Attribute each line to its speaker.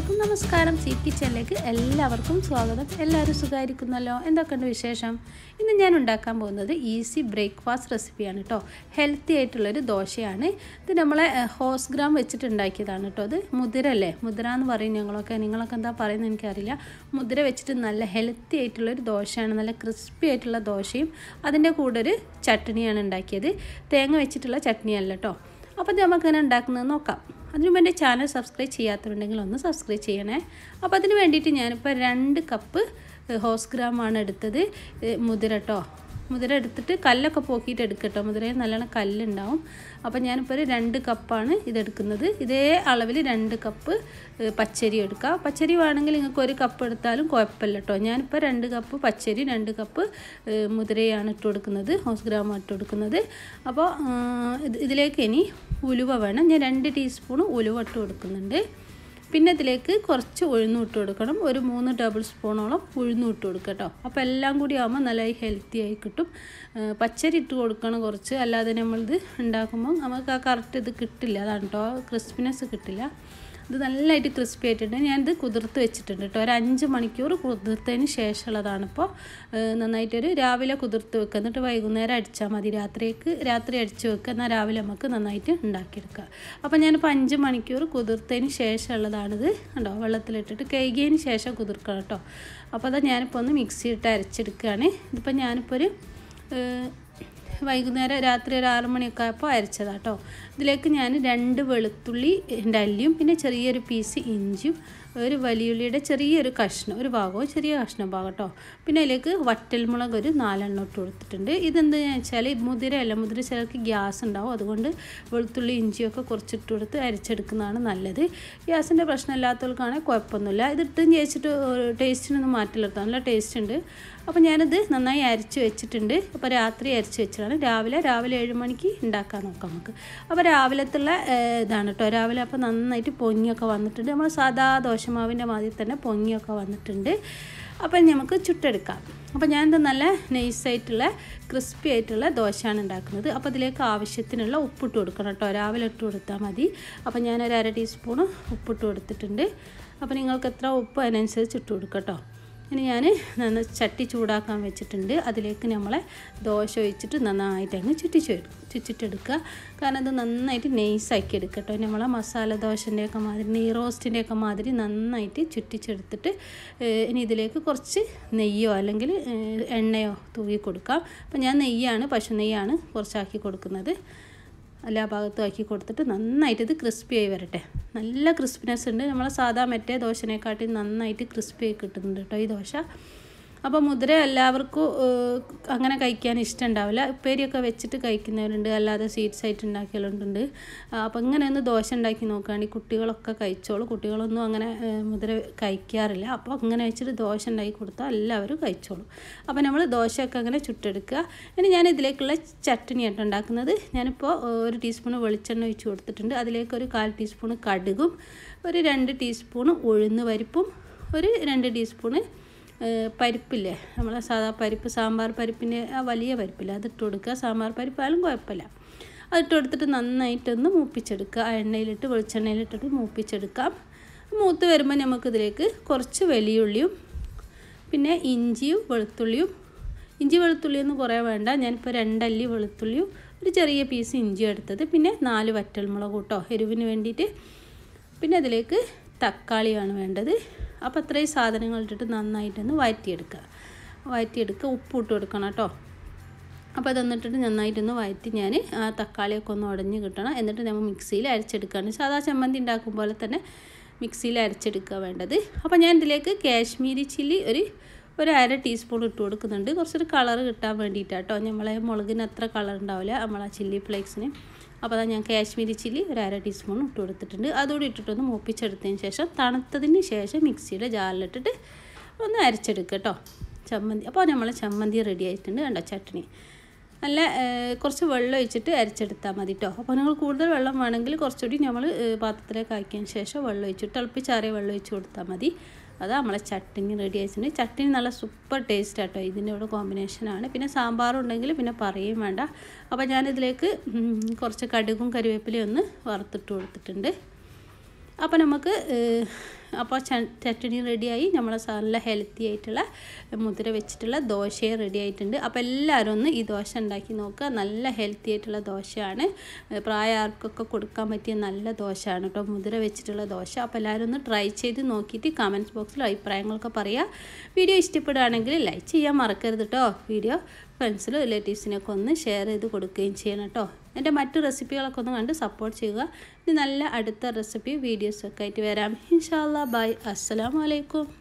Speaker 1: അസ്സലാമലൈക്കും നമസ്കാരം സി കിച്ചനിലേക്ക് എല്ലാവർക്കും സ്വാഗതം എല്ലാവരും സുഖമായിരിക്കുന്നല്ലോ എന്തൊക്കെയുണ്ട് വിശേഷം ഇന്ന് ഞാൻ ഉണ്ടാക്കാൻ പോകുന്നത് ഈസി ബ്രേക്ക്ഫാസ്റ്റ് റെസിപ്പിയാണ് കേട്ടോ ഹെൽത്തി ആയിട്ടുള്ളൊരു ദോശയാണ് ഇത് നമ്മളെ ഹോസ് ഗ്രാം വെച്ചിട്ട് ഉണ്ടാക്കിയതാണ് കേട്ടോ അത് മുതിരല്ലേ മുതിര എന്ന് പറയും ഞങ്ങളൊക്കെ നിങ്ങളൊക്കെ എന്താ പറയുന്നത് എനിക്കറിയില്ല മുതിര വെച്ചിട്ട് നല്ല ഹെൽത്തി ആയിട്ടുള്ളൊരു ദോശയാണ് നല്ല ക്രിസ്പി ആയിട്ടുള്ള ദോശയും അതിൻ്റെ കൂടെ ഒരു ചട്നിയാണ് ഉണ്ടാക്കിയത് തേങ്ങ വെച്ചിട്ടുള്ള ചട്നിയല്ല കേട്ടോ അപ്പോൾ നമുക്ക് നമുക്കിങ്ങനെ ഉണ്ടാക്കുന്നത് നോക്കാം അതിനു എൻ്റെ ചാനൽ സബ്സ്ക്രൈബ് ചെയ്യാത്തവരുണ്ടെങ്കിൽ ഒന്ന് സബ്സ്ക്രൈബ് ചെയ്യണേ അപ്പോൾ അതിന് വേണ്ടിയിട്ട് ഞാനിപ്പോൾ രണ്ട് കപ്പ് ഹോസ് ഗ്രാമാണ് എടുത്തത് മുതിര കേട്ടോ മുതിര എടുത്തിട്ട് കല്ലൊക്കെ പോക്കിയിട്ട് എടുക്കട്ടോ മുതിരയിൽ നല്ലോണം കല്ലുണ്ടാവും അപ്പോൾ ഞാനിപ്പോൾ ഒരു രണ്ട് കപ്പാണ് ഇതെടുക്കുന്നത് ഇതേ അളവിൽ രണ്ട് കപ്പ് പച്ചരി എടുക്കുക പച്ചരി വേണമെങ്കിൽ നിങ്ങൾക്ക് ഒരു കപ്പ് എടുത്താലും കുഴപ്പമില്ല കേട്ടോ ഞാനിപ്പോൾ രണ്ട് കപ്പ് പച്ചരി രണ്ട് കപ്പ് മുതിരയാണ് ഇട്ട് കൊടുക്കുന്നത് ഹോസ് ഗ്രാമാണ് ഇട്ട് കൊടുക്കുന്നത് അപ്പോൾ ഇതിലേക്ക് ഇനി ഉലുവ വേണം ഞാൻ രണ്ട് ടീസ്പൂൺ ഉലുവ ഇട്ട് കൊടുക്കുന്നുണ്ട് പിന്നെ ഇതിലേക്ക് കുറച്ച് ഉഴുന്നിട്ട് കൊടുക്കണം ഒരു മൂന്ന് ടേബിൾ സ്പൂണോളം ഉഴുന്നിട്ട് കൊടുക്കുക കേട്ടോ അപ്പോൾ എല്ലാം കൂടി ആകുമ്പോൾ നല്ല ഹെൽത്തി ആയി കിട്ടും പച്ചരി ഇട്ട് കൊടുക്കണം കുറച്ച് അല്ലാതെ നമ്മളിത് ഉണ്ടാക്കുമ്പോൾ നമുക്ക് ആ കറക്റ്റ് ഇത് കിട്ടില്ല അതാണ് കേട്ടോ ക്രിസ്പിനെസ് കിട്ടില്ല ഇത് നല്ലതായിട്ട് ക്രിസ്പി ആയിട്ടുണ്ട് ഞാനിത് കുതിർത്ത് വെച്ചിട്ടുണ്ട് കേട്ടോ ഒരു അഞ്ച് മണിക്കൂർ കുതിർത്തതിന് ശേഷമുള്ളതാണ് ഇപ്പോൾ നന്നായിട്ടൊരു രാവിലെ കുതിർത്ത് വെക്കുക എന്നിട്ട് വൈകുന്നേരം അടിച്ചാൽ മതി രാത്രിക്ക് രാത്രി അടിച്ച് വെക്കുക എന്നാൽ രാവിലെ നമുക്ക് നന്നായിട്ട് ഉണ്ടാക്കിയെടുക്കുക അപ്പോൾ ഞാനിപ്പോൾ അഞ്ച് മണിക്കൂർ കുതിർത്തതിന് ശേഷമുള്ളതാണിത് കണ്ടോ വെള്ളത്തിലിട്ടിട്ട് കഴുകിയതിന് ശേഷം കുതിർക്കണം കേട്ടോ അപ്പോൾ അതാ ഞാനിപ്പോൾ ഒന്ന് മിക്സിയിട്ട് അരച്ചെടുക്കുകയാണ് ഇതിപ്പോൾ ഞാനിപ്പോൾ ഒരു വൈകുന്നേരം രാത്രി ഒരു ആറു മണിയൊക്കെ ആയപ്പോൾ അരച്ചതാണ് കേട്ടോ ഇതിലേക്ക് ഞാൻ രണ്ട് വെളുത്തുള്ളി അല്ലിയും പിന്നെ ചെറിയൊരു പീസ് ഇഞ്ചിയും ഒരു വലിയുള്ളിയുടെ ചെറിയൊരു കഷ്ണം ഒരു ഭാഗമോ ചെറിയ കഷ്ണം ഭാഗം കേട്ടോ പിന്നെ അതിലേക്ക് വറ്റൽമുളക് ഒരു നാലെണ്ണം ഇട്ട് കൊടുത്തിട്ടുണ്ട് ഇതെന്താണെന്ന് വെച്ചാൽ അല്ല മുതിര ചിലർക്ക് ഗ്യാസ് ഉണ്ടാവും അതുകൊണ്ട് വെളുത്തുള്ളി ഇഞ്ചിയൊക്കെ കുറച്ചിട്ട് കൊടുത്ത് അരച്ചെടുക്കുന്നതാണ് നല്ലത് ഗ്യാസിൻ്റെ പ്രശ്നം ഇല്ലാത്തവർക്കാണെങ്കിൽ കുഴപ്പമൊന്നുമില്ല ഇതിട്ട് ചേച്ചിട്ട് ടേസ്റ്റിനൊന്നും മാറ്റില്ല നല്ല ടേസ്റ്റ് ഉണ്ട് അപ്പോൾ ഞാനിത് നന്നായി അരച്ച് വെച്ചിട്ടുണ്ട് അപ്പോൾ രാത്രി അരച്ച് വെച്ചിട്ടുണ്ട് വെച്ചതാണ് രാവിലെ രാവിലെ ഏഴ് മണിക്ക് ഉണ്ടാക്കാൻ നോക്കാം നമുക്ക് അപ്പോൾ രാവിലത്തുള്ള ഇതാണ് കേട്ടോ രാവിലെ അപ്പോൾ നന്നായിട്ട് പൊങ്ങിയൊക്കെ വന്നിട്ടുണ്ട് നമ്മൾ സാധാ ദോശമാവിൻ്റെ മാതിരി തന്നെ പൊങ്ങിയൊക്കെ വന്നിട്ടുണ്ട് അപ്പം നമുക്ക് ചുട്ടെടുക്കാം അപ്പോൾ എന്താ നല്ല നൈസായിട്ടുള്ള ക്രിസ്പി ആയിട്ടുള്ള ദോശയാണ് ഉണ്ടാക്കുന്നത് അപ്പോൾ അതിലേക്ക് ആവശ്യത്തിനുള്ള ഉപ്പിട്ട് കൊടുക്കണം കേട്ടോ രാവിലെ ഇട്ട് കൊടുത്താൽ മതി അപ്പോൾ ഞാനൊരു അര ടീസ്പൂൺ ഉപ്പിട്ട് കൊടുത്തിട്ടുണ്ട് അപ്പോൾ നിങ്ങൾക്ക് എത്ര ഉപ്പ് അതിനനുസരിച്ച് ഇട്ട് കൊടുക്കാം കേട്ടോ ഇനി ഞാൻ നന്ന ചട്ടി ചൂടാക്കാൻ വെച്ചിട്ടുണ്ട് അതിലേക്ക് നമ്മളെ ദോശ ഒഴിച്ചിട്ട് നന്നായിട്ട് അങ്ങ് ചുറ്റി ചുറ്റിട്ടെടുക്കുക കാരണം അത് നന്നായിട്ട് നെയ്സാക്കി എടുക്കുക കേട്ടോ നമ്മളെ മസാല ദോശൻ്റെയൊക്കെ മാതിരി നെയ് റോസ്റ്റിൻ്റെയൊക്കെ മാതിരി നന്നായിട്ട് ചുറ്റിച്ചെടുത്തിട്ട് ഇനി ഇതിലേക്ക് കുറച്ച് നെയ്യോ അല്ലെങ്കിൽ എണ്ണയോ തൂക്കി കൊടുക്കാം അപ്പം ഞാൻ നെയ്യാണ് പശു നെയ്യാണ് കുറച്ചാക്കി കൊടുക്കുന്നത് എല്ലാ ഭാഗത്തും ആക്കി കൊടുത്തിട്ട് നന്നായിട്ട് ഇത് ക്രിസ്പി ആയി വരട്ടെ നല്ല ക്രിസ്പിനെസ് ഉണ്ട് നമ്മളെ സാധാ മറ്റേ ദോശനെക്കാട്ടി നന്നായിട്ട് ക്രിസ്പി ആയി കിട്ടുന്നുണ്ട് കേട്ടോ ഈ ദോശ അപ്പോൾ മുതിര എല്ലാവർക്കും അങ്ങനെ കഴിക്കാൻ ഇഷ്ടമുണ്ടാവില്ല ഉപ്പേരിയൊക്കെ വെച്ചിട്ട് കഴിക്കുന്നവരുണ്ട് അല്ലാതെ സ്വീറ്റ്സ് ആയിട്ട് ഉണ്ടാക്കിയവരുണ്ട് അപ്പോൾ ഇങ്ങനെ ഒന്ന് ദോശ ഉണ്ടാക്കി നോക്കുകയാണെങ്കിൽ കുട്ടികളൊക്കെ കഴിച്ചോളൂ കുട്ടികളൊന്നും അങ്ങനെ മുതിര കഴിക്കാറില്ല അപ്പോൾ അങ്ങനെ വെച്ചിട്ട് ദോശ ഉണ്ടാക്കി കൊടുത്താൽ എല്ലാവരും കഴിച്ചോളൂ അപ്പോൾ നമ്മൾ ദോശയൊക്കെ അങ്ങനെ ചുട്ടെടുക്കുക ഇനി ഞാൻ ഇതിലേക്കുള്ള ആയിട്ട് ഉണ്ടാക്കുന്നത് ഞാനിപ്പോൾ ഒരു ടീസ്പൂൺ വെളിച്ചെണ്ണ ഒഴിച്ച് കൊടുത്തിട്ടുണ്ട് അതിലേക്ക് ഒരു കാൽ ടീസ്പൂൺ കടുകും ഒരു രണ്ട് ടീസ്പൂൺ ഉഴുന്ന് പരിപ്പും ഒരു രണ്ട് ടീസ്പൂണ് പരിപ്പില്ലേ നമ്മളെ സാധാ പരിപ്പ് സാമ്പാർ പരിപ്പിൻ്റെ ആ വലിയ പരിപ്പില്ല അതിട്ട് കൊടുക്കുക സാമ്പാർ പരിപ്പായാലും കുഴപ്പമില്ല അതിട്ട് കൊടുത്തിട്ട് നന്നായിട്ടൊന്ന് മൂപ്പിച്ചെടുക്കുക എണ്ണയിലിട്ട് വെളിച്ചെണ്ണയിലിട്ടിട്ട് മൂപ്പിച്ചെടുക്കാം മൂത്ത് വരുമ്പോൾ നമുക്കിതിലേക്ക് കുറച്ച് വലിയുള്ളിയും പിന്നെ ഇഞ്ചിയും വെളുത്തുള്ളിയും ഇഞ്ചി വെളുത്തുള്ളിയൊന്നും കുറേ വേണ്ട ഞാനിപ്പോൾ രണ്ടല്ലി വെളുത്തുള്ളിയും ഒരു ചെറിയ പീസ് ഇഞ്ചി എടുത്തത് പിന്നെ നാല് വറ്റൽമുളക് കൂട്ടോ എരിവിന് വേണ്ടിയിട്ട് പിന്നെ അതിലേക്ക് തക്കാളിയാണ് വേണ്ടത് അപ്പോൾ അത്രയും സാധനങ്ങൾ ഇട്ടിട്ട് നന്നായിട്ടൊന്ന് വഴറ്റിയെടുക്കുക വഴറ്റിയെടുക്കുക ഉപ്പ് ഇട്ട് കൊടുക്കണം കേട്ടോ അപ്പോൾ അതൊന്നിട്ടിട്ട് നന്നായിട്ടൊന്ന് വഴറ്റി ഞാൻ ആ തക്കാളിയൊക്കെ ഒന്ന് ഉടഞ്ഞ് കിട്ടണം എന്നിട്ട് നമ്മൾ മിക്സിയിൽ അരച്ചെടുക്കുകയാണ് സാധാ ചമ്മന്തി ഉണ്ടാക്കും പോലെ തന്നെ മിക്സിയിൽ അരച്ചെടുക്കുക വേണ്ടത് അപ്പോൾ ഞാൻ ഇതിലേക്ക് കാശ്മീരി ചില്ലി ഒരു ഒരു അര ടീസ്പൂൺ ഇട്ട് കൊടുക്കുന്നുണ്ട് കുറച്ചൊരു കളർ കിട്ടാൻ കേട്ടോ നമ്മളെ മുളകിന് അത്ര കളർ ഉണ്ടാവില്ല നമ്മളാ ചില്ലി ഫ്ലേക്സിന് അപ്പോൾ അതാ ഞാൻ കാശ്മീരി ചില്ലി ഒരു അര ടീസ്പൂൺ ഇട്ട് കൊടുത്തിട്ടുണ്ട് അതുകൂടി ഇട്ടിട്ടൊന്ന് മൂപ്പിച്ചെടുത്തതിന് ശേഷം തണുത്തതിന് ശേഷം മിക്സിയുടെ ജാറിലിട്ടിട്ട് ഒന്ന് അരച്ചെടുക്കുക കേട്ടോ ചമ്മന്തി അപ്പോൾ നമ്മൾ ചമ്മന്തി റെഡി ആയിട്ടുണ്ട് കണ്ടോ ചട്ടണി നല്ല കുറച്ച് വെള്ളം ഒഴിച്ചിട്ട് അരച്ചെടുത്താൽ മതി കേട്ടോ അപ്പോൾ നിങ്ങൾ കൂടുതൽ വെള്ളം വേണമെങ്കിൽ കുറച്ചുകൂടി നമ്മൾ പാത്രത്തിലേക്ക് ആക്കിയതിന് ശേഷം വെള്ളം ഒഴിച്ചിട്ട് തിളപ്പിച്ചാറിയ വെള്ളം ഒഴിച്ച് കൊടുത്താൽ മതി അത് നമ്മളെ ചട്ടിനി റെഡി ആയിട്ടുണ്ട് ചട്ടിനി നല്ല സൂപ്പർ ടേസ്റ്റ് ആട്ടോ ഇതിൻ്റെ കൂടെ കോമ്പിനേഷനാണ് പിന്നെ സാമ്പാറുണ്ടെങ്കിൽ പിന്നെ പറയുകയും വേണ്ട അപ്പോൾ ഞാനിതിലേക്ക് കുറച്ച് കടുകും കറിവേപ്പിലയും ഒന്ന് വറുത്തിട്ട് കൊടുത്തിട്ടുണ്ട് അപ്പോൾ നമുക്ക് അപ്പോൾ ചട്ടണി റെഡിയായി നമ്മളെ നല്ല ഹെൽത്തി ആയിട്ടുള്ള മുതിര വെച്ചിട്ടുള്ള ദോശയും റെഡി ആയിട്ടുണ്ട് അപ്പോൾ എല്ലാവരും ഒന്ന് ഈ ദോശ ഉണ്ടാക്കി നോക്കുക നല്ല ഹെൽത്തി ആയിട്ടുള്ള ദോശയാണ് പ്രായക്കാർക്കൊക്കെ കൊടുക്കാൻ പറ്റിയ നല്ല ദോശയാണ് കേട്ടോ മുതിര വെച്ചിട്ടുള്ള ദോശ അപ്പോൾ എല്ലാവരും ഒന്ന് ട്രൈ ചെയ്ത് നോക്കിയിട്ട് കമൻറ്റ്സ് ബോക്സിൽ അഭിപ്രായങ്ങളൊക്കെ പറയുക വീഡിയോ ഇഷ്ടപ്പെടുകയാണെങ്കിൽ ലൈക്ക് ചെയ്യാൻ മറക്കരുത് കേട്ടോ വീഡിയോ ഫ്രണ്ട്സിലും റിലേറ്റീവ്സിനൊക്കെ ഒന്ന് ഷെയർ ചെയ്ത് കൊടുക്കുകയും ചെയ്യണം കേട്ടോ എൻ്റെ മറ്റ് റെസിപ്പികളൊക്കെ ഒന്ന് കണ്ട് സപ്പോർട്ട് ചെയ്യുക ഇത് നല്ല അടുത്ത റെസിപ്പി വീഡിയോസൊക്കെ ആയിട്ട് വരാം ഇൻഷാല്ല बाय अस्सलाम वालेकुम